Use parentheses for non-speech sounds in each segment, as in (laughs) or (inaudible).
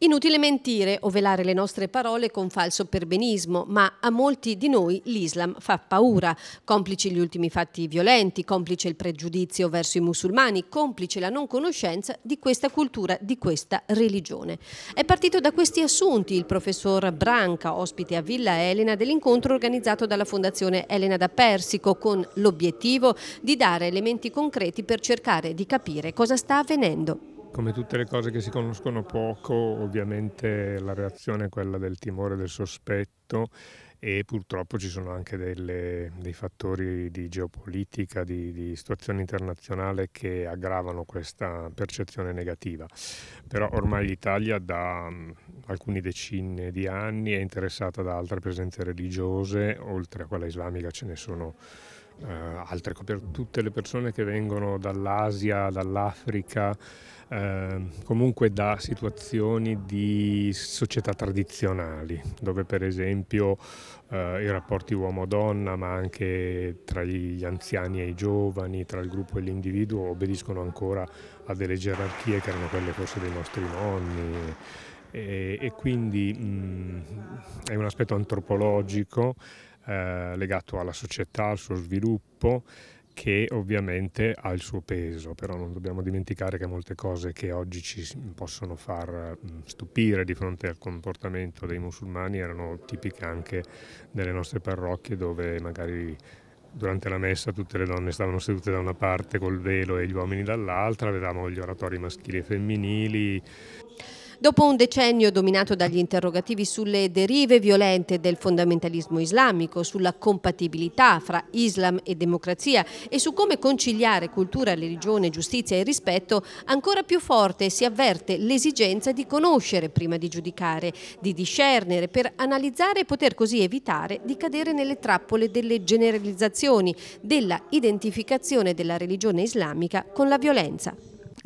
Inutile mentire o velare le nostre parole con falso perbenismo, ma a molti di noi l'Islam fa paura, complici gli ultimi fatti violenti, complice il pregiudizio verso i musulmani, complice la non conoscenza di questa cultura, di questa religione. È partito da questi assunti il professor Branca, ospite a Villa Elena dell'incontro organizzato dalla Fondazione Elena da Persico con l'obiettivo di dare elementi concreti per cercare di capire cosa sta avvenendo. Come tutte le cose che si conoscono poco, ovviamente la reazione è quella del timore, del sospetto e purtroppo ci sono anche delle, dei fattori di geopolitica, di, di, situazione internazionale che aggravano questa percezione negativa. Però ormai l'Italia da mm, alcune decine di anni è interessata da altre presenze religiose, oltre a quella islamica ce ne sono eh, altre, per tutte le persone che vengono dall'Asia, dall'Africa, eh, comunque da situazioni di società tradizionali, dove per esempio eh, i rapporti uomo-donna, ma anche tra gli anziani e i giovani, tra il gruppo e l'individuo, obbediscono ancora a delle gerarchie che erano quelle forse dei nostri nonni. E, e quindi mh, mm, è un aspetto antropologico eh, legato alla società, al suo sviluppo che ovviamente ha il suo peso, però non dobbiamo dimenticare che molte cose che oggi ci possono far mm, stupire di fronte al comportamento dei musulmani erano tipiche anche delle nostre parrocchie dove magari durante la messa tutte le donne stavano sedute da una parte col velo e gli uomini dall'altra, avevamo gli oratori maschili e femminili. Dopo un decennio dominato dagli interrogativi sulle derive violente del fondamentalismo islamico, sulla compatibilità fra Islam e democrazia e su come conciliare cultura, religione, giustizia e rispetto, ancora più forte si avverte l'esigenza di conoscere prima di giudicare, di discernere per analizzare e poter così evitare di cadere nelle trappole delle generalizzazioni, della identificazione della religione islamica con la violenza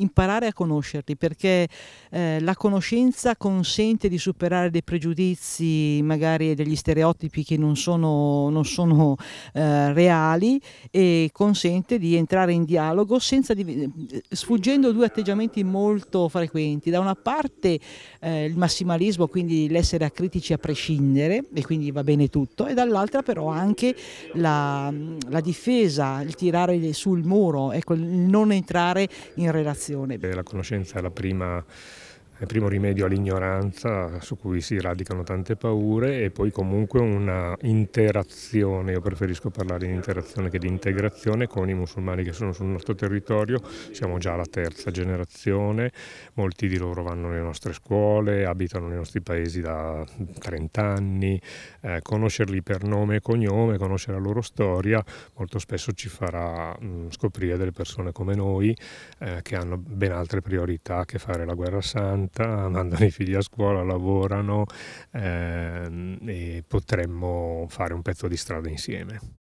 imparare a conoscerli perché eh, la conoscenza consente di superare dei pregiudizi, magari degli stereotipi che non sono, non sono eh, reali e consente di entrare in dialogo di, eh, sfuggendo due atteggiamenti molto frequenti. Da una parte eh, il massimalismo, quindi l'essere acritici a prescindere e quindi va bene tutto e dall'altra però anche la, la difesa, il tirare sul muro, ecco, il non entrare in relazione meditazione. Eh, la conoscenza è la prima eh, primo rimedio all'ignoranza su cui si radicano tante paure e poi comunque una interazione, io preferisco parlare di interazione che di integrazione con i musulmani che sono sul nostro territorio, siamo già la terza generazione, molti di loro vanno nelle nostre scuole, abitano nei nostri paesi da 30 anni, eh, conoscerli per nome e cognome, conoscere la loro storia molto spesso ci farà mh, mm, scoprire delle persone come noi eh, che hanno ben altre priorità che fare la guerra santa, 50, (laughs) mandano i figli a scuola, lavorano eh, e potremmo fare un pezzo di strada insieme.